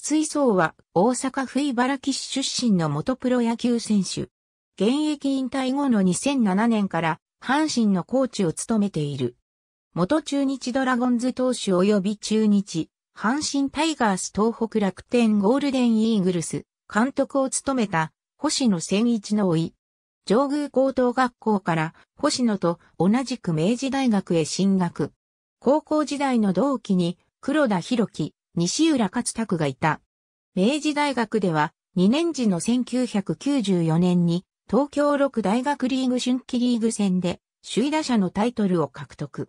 水槽は大阪府茨城市出身の元プロ野球選手。現役引退後の2007年から阪神のコーチを務めている。元中日ドラゴンズ投手及び中日、阪神タイガース東北楽天ゴールデンイーグルス、監督を務めた星野千一の甥。上宮高等学校から星野と同じく明治大学へ進学。高校時代の同期に黒田博樹、西浦勝拓がいた。明治大学では、2年時の1994年に、東京6大学リーグ春季リーグ戦で、首位打者のタイトルを獲得。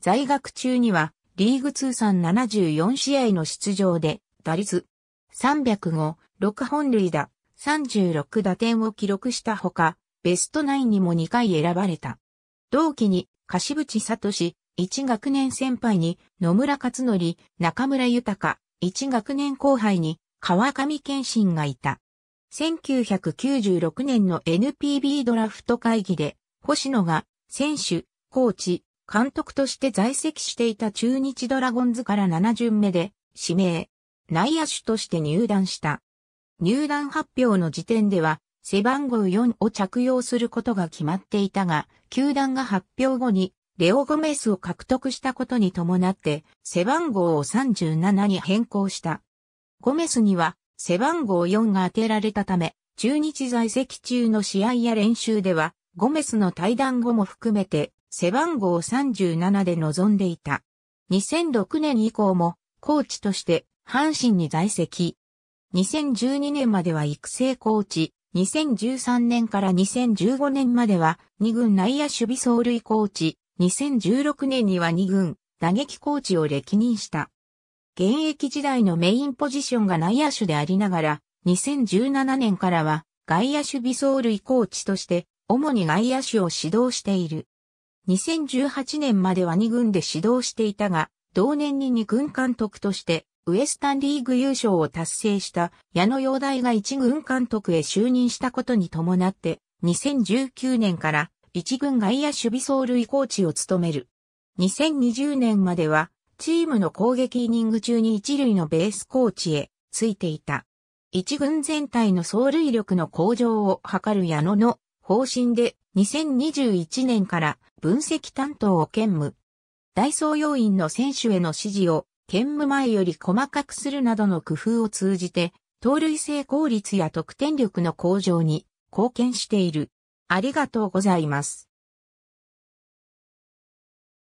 在学中には、リーグ通算74試合の出場で、打率305、6本塁打、36打点を記録したほか、ベストナインにも2回選ばれた。同期に、樫淵聡、1学年先輩に野村克則、中村豊、1学年後輩に川上健信がいた。1996年の NPB ドラフト会議で、星野が選手、コーチ、監督として在籍していた中日ドラゴンズから7巡目で指名、内野手として入団した。入団発表の時点では背番号4を着用することが決まっていたが、球団が発表後にレオ・ゴメスを獲得したことに伴って、背番号を37に変更した。ゴメスには、背番号4が当てられたため、中日在籍中の試合や練習では、ゴメスの対談後も含めて、背番号37で臨んでいた。2006年以降も、コーチとして、阪神に在籍。2012年までは育成コーチ、2013年から2015年までは、二軍内野守備走塁コーチ、2016年には2軍、打撃コーチを歴任した。現役時代のメインポジションが内野手でありながら、2017年からは外野手微走類コーチとして、主に外野手を指導している。2018年までは2軍で指導していたが、同年に2軍監督として、ウエスタンリーグ優勝を達成した矢野陽大が1軍監督へ就任したことに伴って、2019年から一軍外野守備走塁コーチを務める。2020年までは、チームの攻撃イニング中に一塁のベースコーチへついていた。一軍全体の走塁力の向上を図る矢野の方針で2021年から分析担当を兼務。ダイソー要員の選手への指示を兼務前より細かくするなどの工夫を通じて、盗塁成功率や得点力の向上に貢献している。ありがとうございます。